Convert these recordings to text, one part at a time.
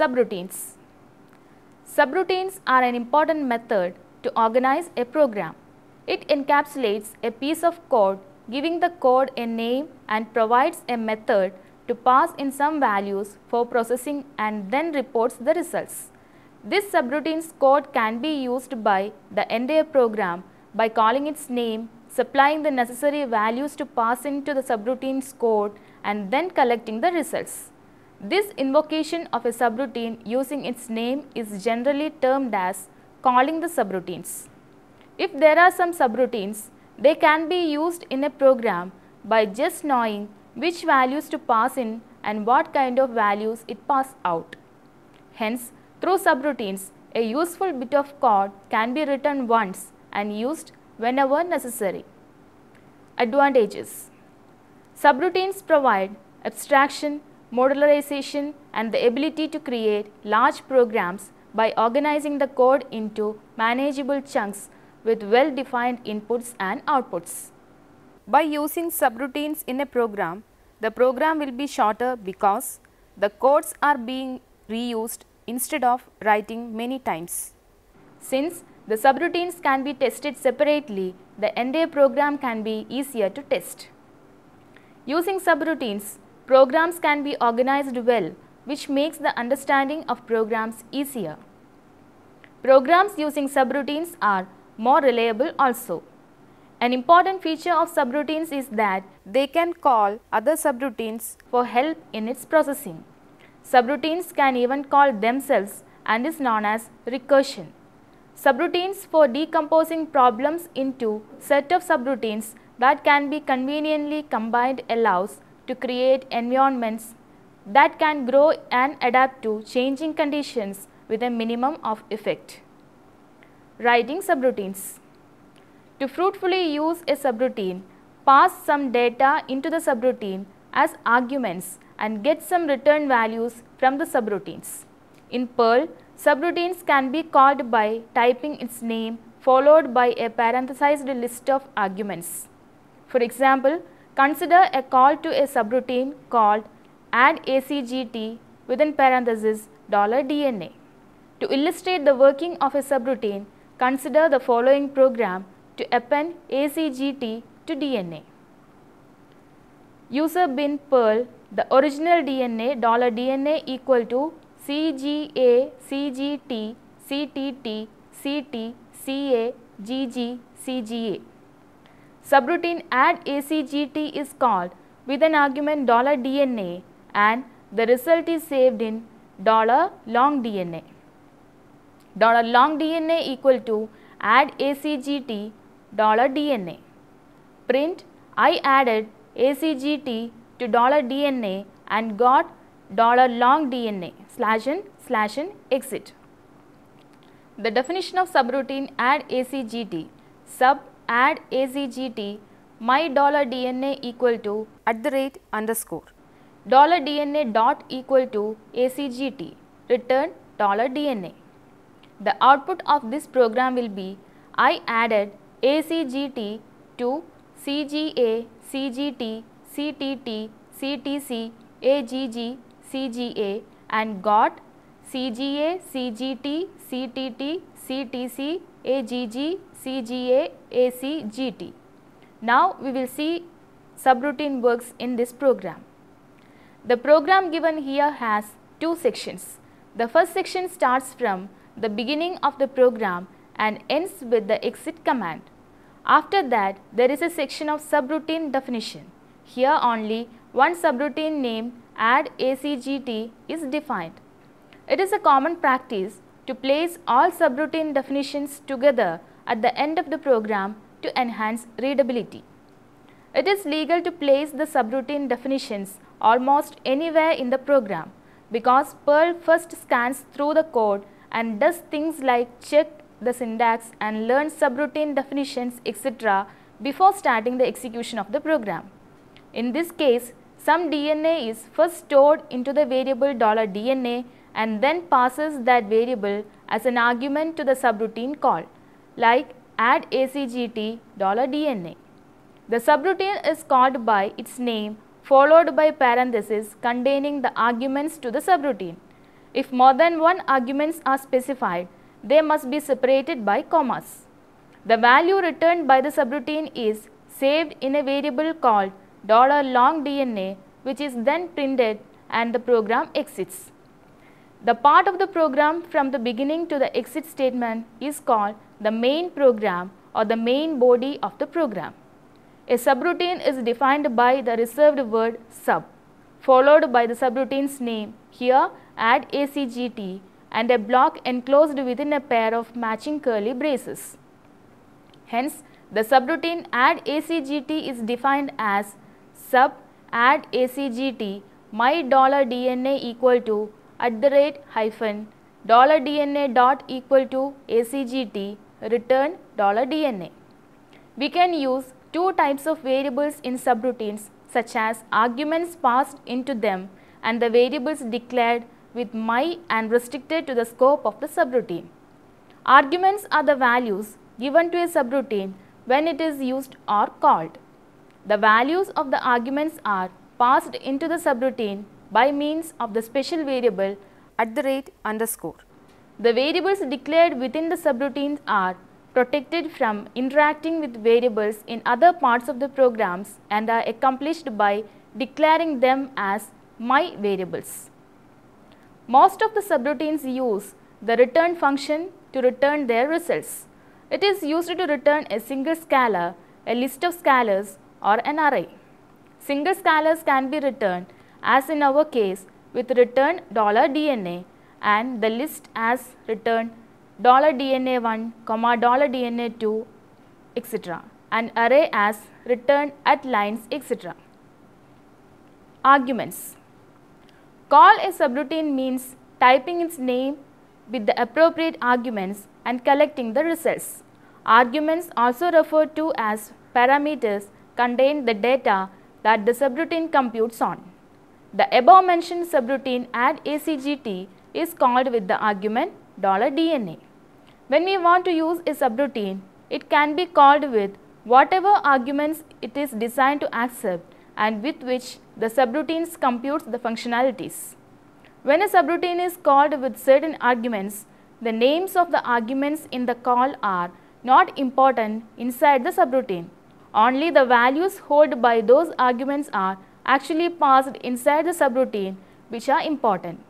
Subroutines Subroutines are an important method to organize a program. It encapsulates a piece of code giving the code a name and provides a method to pass in some values for processing and then reports the results. This subroutine's code can be used by the entire program by calling its name, supplying the necessary values to pass into the subroutine's code and then collecting the results. This invocation of a subroutine using its name is generally termed as calling the subroutines. If there are some subroutines, they can be used in a program by just knowing which values to pass in and what kind of values it pass out. Hence, through subroutines, a useful bit of code can be written once and used whenever necessary. Advantages Subroutines provide abstraction modularization and the ability to create large programs by organizing the code into manageable chunks with well-defined inputs and outputs. By using subroutines in a program, the program will be shorter because the codes are being reused instead of writing many times. Since the subroutines can be tested separately, the entire program can be easier to test. Using subroutines, Programs can be organized well, which makes the understanding of programs easier. Programs using subroutines are more reliable also. An important feature of subroutines is that they can call other subroutines for help in its processing. Subroutines can even call themselves and is known as recursion. Subroutines for decomposing problems into set of subroutines that can be conveniently combined allows to create environments that can grow and adapt to changing conditions with a minimum of effect. Writing subroutines To fruitfully use a subroutine, pass some data into the subroutine as arguments and get some return values from the subroutines. In Perl, subroutines can be called by typing its name followed by a parenthesized list of arguments. For example, Consider a call to a subroutine called add ACGT within parenthesis $DNA. To illustrate the working of a subroutine, consider the following program to append ACGT to DNA. User bin Perl, the original DNA $DNA equal to CGA, CGT, CTT, CT, CA, GG, CGA. Subroutine add ACGT is called with an argument $DNA and the result is saved in $long DNA. $long DNA equal to add ACGT $DNA. Print I added ACGT to $DNA and got $long DNA slash n slash n exit. The definition of subroutine add ACGT sub add azgt my dollar dna equal to at the rate underscore dollar dna dot equal to acgt return dollar dna. The output of this program will be I added acgt to cga, cgt, ctt, ctc, agg, cga and got cga, cgt, ctt, ctc, agg, CGA, AC, GT. Now we will see subroutine works in this program. The program given here has two sections. The first section starts from the beginning of the program and ends with the exit command. After that, there is a section of subroutine definition. Here only one subroutine name add ACGT is defined. It is a common practice to place all subroutine definitions together at the end of the program to enhance readability. It is legal to place the subroutine definitions almost anywhere in the program because Perl first scans through the code and does things like check the syntax and learn subroutine definitions etc. before starting the execution of the program. In this case, some DNA is first stored into the variable $DNA and then passes that variable as an argument to the subroutine call like add ACGT $DNA. The subroutine is called by its name followed by parenthesis containing the arguments to the subroutine. If more than one arguments are specified, they must be separated by commas. The value returned by the subroutine is saved in a variable called $longDNA which is then printed and the program exits. The part of the program from the beginning to the exit statement is called the main program or the main body of the program. A subroutine is defined by the reserved word sub followed by the subroutine's name here add ACGT and a block enclosed within a pair of matching curly braces. Hence, the subroutine add ACGT is defined as sub add ACGT my dollar DNA equal to at the rate hyphen dollar DNA dot equal to ACGT return $DNA. We can use two types of variables in subroutines such as arguments passed into them and the variables declared with my and restricted to the scope of the subroutine. Arguments are the values given to a subroutine when it is used or called. The values of the arguments are passed into the subroutine by means of the special variable at the rate underscore. The variables declared within the subroutines are protected from interacting with variables in other parts of the programs and are accomplished by declaring them as my variables. Most of the subroutines use the return function to return their results. It is used to return a single scalar, a list of scalars or an array. Single scalars can be returned as in our case with return $DNA and the list as returned $DNA1, $DNA2, etc. and array as returned at lines, etc. Arguments Call a subroutine means typing its name with the appropriate arguments and collecting the results. Arguments also referred to as parameters contain the data that the subroutine computes on. The above mentioned subroutine add ACGT is called with the argument $DNA. When we want to use a subroutine, it can be called with whatever arguments it is designed to accept and with which the subroutine computes the functionalities. When a subroutine is called with certain arguments, the names of the arguments in the call are not important inside the subroutine. Only the values held by those arguments are actually passed inside the subroutine which are important.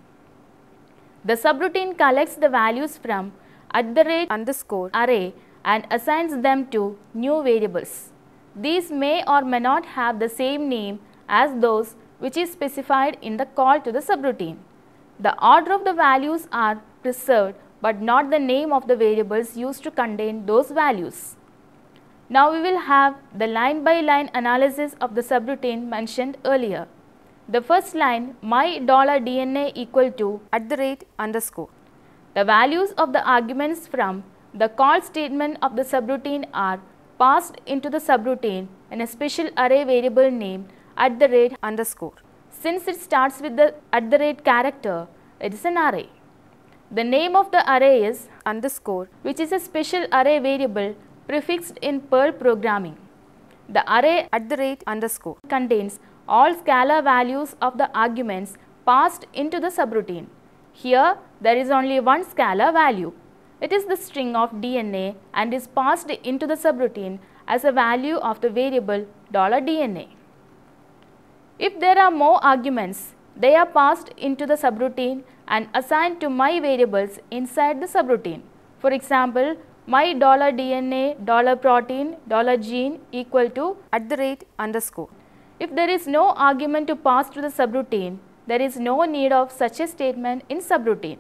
The subroutine collects the values from at the rate underscore array and assigns them to new variables. These may or may not have the same name as those which is specified in the call to the subroutine. The order of the values are preserved but not the name of the variables used to contain those values. Now we will have the line by line analysis of the subroutine mentioned earlier. The first line my dollar DNA equal to at the rate underscore. The values of the arguments from the call statement of the subroutine are passed into the subroutine in a special array variable named at the rate underscore. Since it starts with the at the rate character, it is an array. The name of the array is underscore which is a special array variable prefixed in Perl programming. The array at the rate underscore contains all scalar values of the arguments passed into the subroutine. Here, there is only one scalar value. It is the string of DNA and is passed into the subroutine as a value of the variable $DNA. If there are more arguments, they are passed into the subroutine and assigned to my variables inside the subroutine. For example, my $DNA, $protein, $gene equal to at the rate underscore. If there is no argument to pass to the subroutine, there is no need of such a statement in subroutine.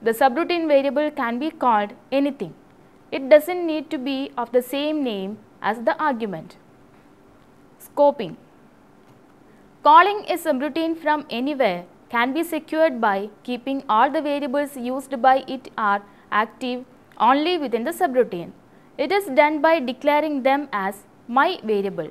The subroutine variable can be called anything. It doesn't need to be of the same name as the argument. Scoping Calling a subroutine from anywhere can be secured by keeping all the variables used by it are active only within the subroutine. It is done by declaring them as my variable.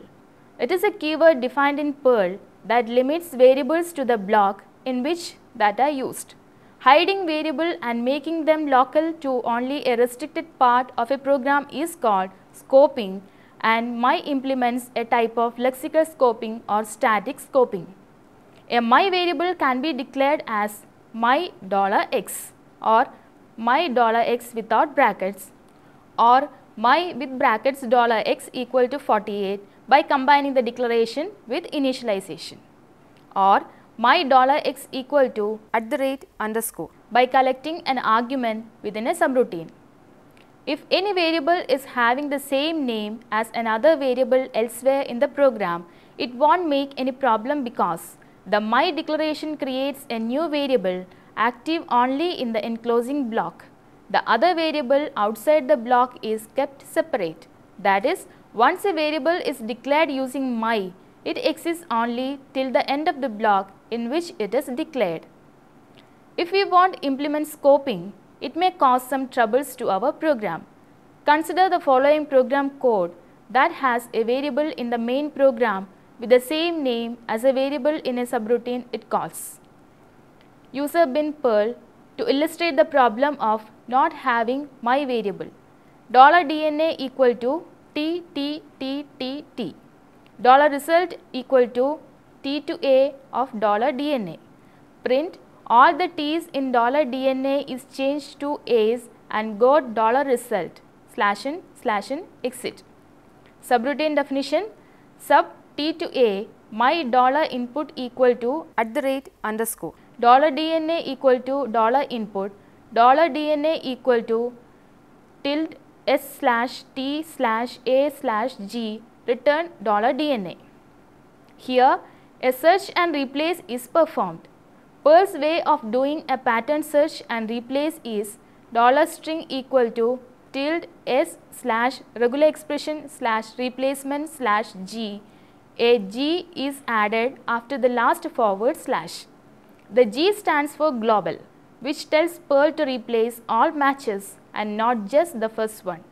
It is a keyword defined in Perl that limits variables to the block in which that are used. Hiding variable and making them local to only a restricted part of a program is called scoping and my implements a type of lexical scoping or static scoping. A my variable can be declared as my $x or my $x without brackets or my with brackets $x equal to 48 by combining the declaration with initialization or my dollar $x equal to at the rate underscore by collecting an argument within a subroutine. If any variable is having the same name as another variable elsewhere in the program, it won't make any problem because the my declaration creates a new variable active only in the enclosing block. The other variable outside the block is kept separate. That is, once a variable is declared using my, it exists only till the end of the block in which it is declared. If we want implement scoping, it may cause some troubles to our program. Consider the following program code that has a variable in the main program with the same name as a variable in a subroutine it calls. User bin perl to illustrate the problem of not having my variable. $dna equal to T, T, T, T, T. Dollar result equal to T to A of dollar DNA. Print all the T's in dollar DNA is changed to A's and go dollar result slash n slash n exit. Subroutine definition sub T to A my dollar input equal to at the rate underscore dollar DNA equal to dollar input dollar DNA equal to tilde s slash t slash a slash g return dollar $dna. Here a search and replace is performed. Perl's way of doing a pattern search and replace is dollar $string equal to tilde s slash regular expression slash replacement slash g. A g is added after the last forward slash. The g stands for global which tells Perl to replace all matches and not just the first one.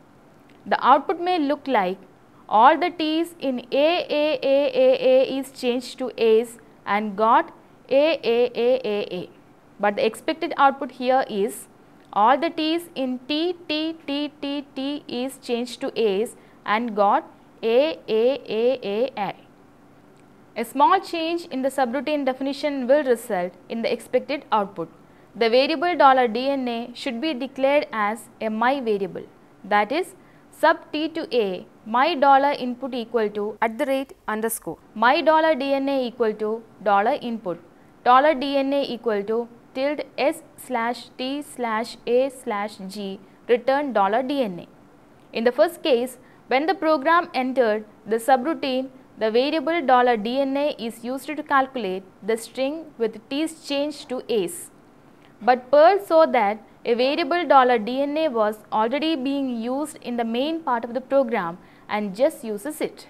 The output may look like all the T's in A, A, A, A, A is changed to A's and got A, A, A, A, A. But the expected output here is all the T's in T, T, T, T, T is changed to A's and got A, A, A, A, A. A small change in the subroutine definition will result in the expected output the variable $DNA should be declared as a my variable that is sub t to a my dollar input equal to at the rate underscore my dollar DNA equal to dollar input dollar DNA equal to tilde s slash t slash a slash g return dollar DNA. In the first case when the program entered the subroutine the variable dollar $DNA is used to calculate the string with t's changed to a's. But Pearl saw that a variable dollar $DNA was already being used in the main part of the program and just uses it.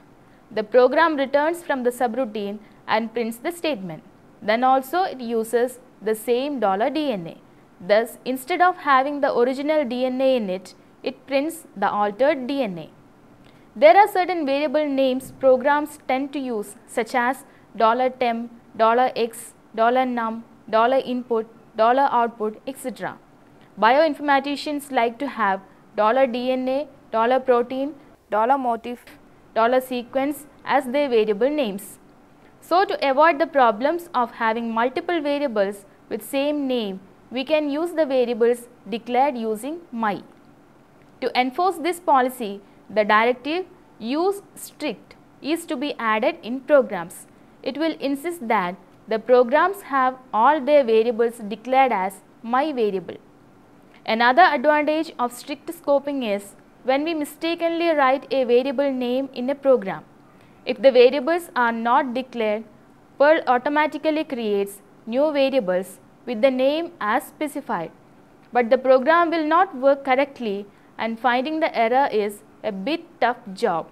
The program returns from the subroutine and prints the statement. Then also it uses the same dollar $DNA. Thus, instead of having the original DNA in it, it prints the altered DNA. There are certain variable names programs tend to use such as $temp, $x, $num, $input, dollar output, etc. Bioinformaticians like to have dollar DNA, dollar protein, dollar motif, dollar sequence as their variable names. So to avoid the problems of having multiple variables with same name, we can use the variables declared using my. To enforce this policy, the directive use strict is to be added in programs. It will insist that the programs have all their variables declared as my variable. Another advantage of strict scoping is when we mistakenly write a variable name in a program. If the variables are not declared, Perl automatically creates new variables with the name as specified. But the program will not work correctly and finding the error is a bit tough job.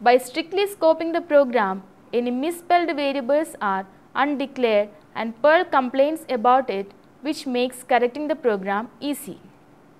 By strictly scoping the program, any misspelled variables are undeclared and Perl complains about it which makes correcting the program easy.